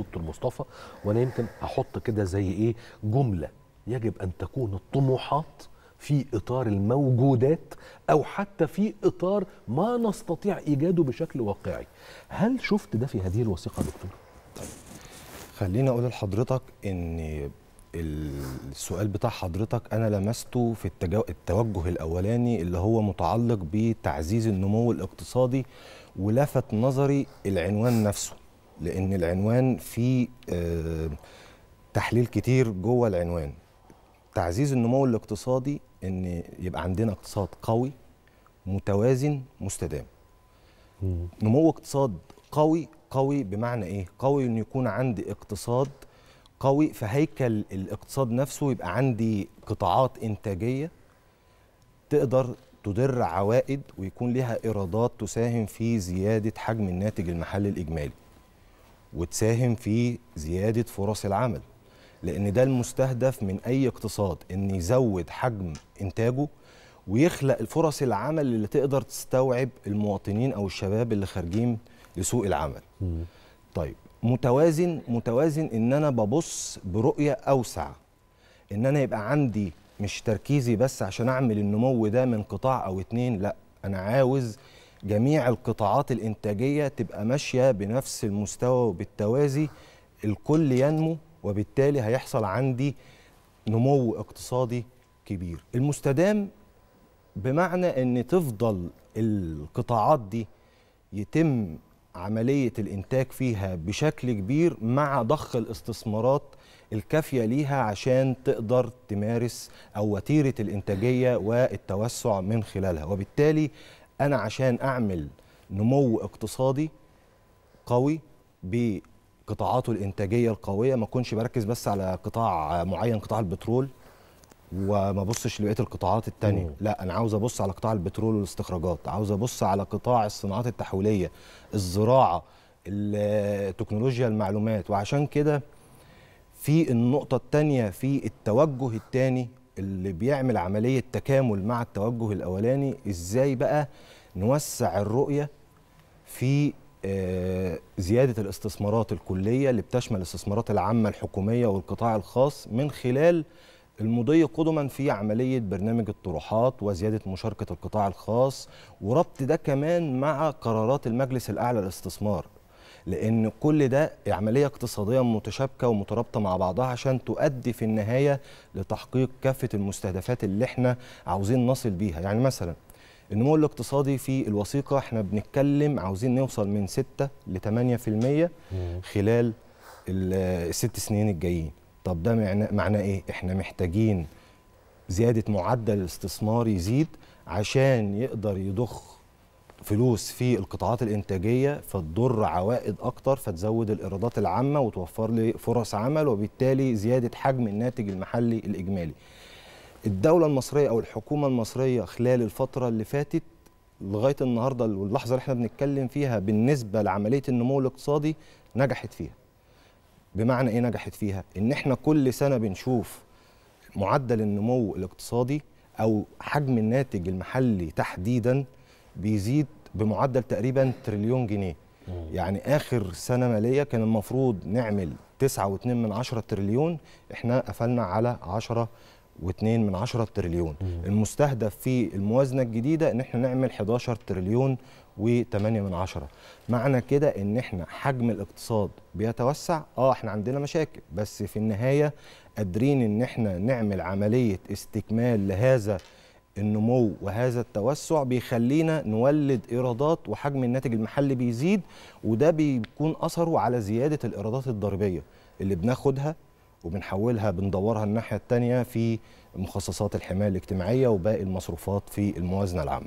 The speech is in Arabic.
دكتور مصطفى وانا يمكن احط كده زي ايه جمله يجب ان تكون الطموحات في اطار الموجودات او حتى في اطار ما نستطيع ايجاده بشكل واقعي هل شفت ده في هذه الوثيقه دكتور طيب خليني اقول لحضرتك ان السؤال بتاع حضرتك انا لمسته في التوجه الاولاني اللي هو متعلق بتعزيز النمو الاقتصادي ولفت نظري العنوان نفسه لان العنوان فيه آه، تحليل كتير جوه العنوان تعزيز النمو الاقتصادي ان يبقى عندنا اقتصاد قوي متوازن مستدام نمو اقتصاد قوي قوي بمعنى ايه قوي ان يكون عندي اقتصاد قوي في هيكل الاقتصاد نفسه يبقى عندي قطاعات انتاجيه تقدر تدر عوائد ويكون لها ايرادات تساهم في زياده حجم الناتج المحلي الاجمالي وتساهم في زياده فرص العمل لان ده المستهدف من اي اقتصاد ان يزود حجم انتاجه ويخلق الفرص العمل اللي تقدر تستوعب المواطنين او الشباب اللي خارجين لسوق العمل طيب متوازن متوازن ان انا ببص برؤيه اوسع ان انا يبقى عندي مش تركيزي بس عشان اعمل النمو ده من قطاع او اتنين لا انا عاوز جميع القطاعات الانتاجيه تبقى ماشيه بنفس المستوى وبالتوازي الكل ينمو وبالتالي هيحصل عندي نمو اقتصادي كبير المستدام بمعنى ان تفضل القطاعات دي يتم عمليه الانتاج فيها بشكل كبير مع ضخ الاستثمارات الكافيه ليها عشان تقدر تمارس او وتيره الانتاجيه والتوسع من خلالها وبالتالي انا عشان اعمل نمو اقتصادي قوي بقطاعاته الانتاجيه القويه ما اكونش بركز بس على قطاع معين قطاع البترول وما ابصش لبقيه القطاعات الثانيه لا انا عاوز ابص على قطاع البترول والاستخراجات عاوز ابص على قطاع الصناعات التحويليه الزراعه التكنولوجيا المعلومات وعشان كده في النقطه الثانيه في التوجه الثاني اللي بيعمل عمليه تكامل مع التوجه الاولاني ازاي بقى نوسع الرؤيه في آه، زياده الاستثمارات الكليه اللي بتشمل الاستثمارات العامه الحكوميه والقطاع الخاص من خلال المضي قدما في عملية برنامج الطروحات وزيادة مشاركة القطاع الخاص وربط ده كمان مع قرارات المجلس الأعلى للاستثمار لان كل ده عمليه اقتصاديه متشابكه ومترابطه مع بعضها عشان تؤدي في النهايه لتحقيق كافه المستهدفات اللي احنا عاوزين نصل بيها يعني مثلا النمو الاقتصادي في الوثيقه احنا بنتكلم عاوزين نوصل من 6 ل 8% خلال الست سنين الجايين طب ده معناه ايه احنا محتاجين زياده معدل الاستثمار يزيد عشان يقدر يضخ فلوس في القطاعات الانتاجيه فتضر عوائد اكتر فتزود الايرادات العامه وتوفر لي فرص عمل وبالتالي زياده حجم الناتج المحلي الاجمالي. الدوله المصريه او الحكومه المصريه خلال الفتره اللي فاتت لغايه النهارده واللحظه اللي احنا بنتكلم فيها بالنسبه لعمليه النمو الاقتصادي نجحت فيها. بمعنى ايه نجحت فيها؟ ان احنا كل سنه بنشوف معدل النمو الاقتصادي او حجم الناتج المحلي تحديدا بيزيد بمعدل تقريبا تريليون جنيه يعني اخر سنه ماليه كان المفروض نعمل 9.2 من 10 تريليون احنا قفلنا على 10 و2 من 10 تريليون المستهدف في الموازنه الجديده ان احنا نعمل 11 تريليون و8 من 10 معنى كده ان احنا حجم الاقتصاد بيتوسع اه احنا عندنا مشاكل بس في النهايه قادرين ان احنا نعمل عمليه استكمال لهذا النمو وهذا التوسع بيخلينا نولد ايرادات وحجم الناتج المحلي بيزيد وده بيكون اثره على زياده الايرادات الضريبيه اللي بناخدها وبنحولها بندورها الناحيه الثانيه في مخصصات الحمايه الاجتماعيه وباقي المصروفات في الموازنه العامه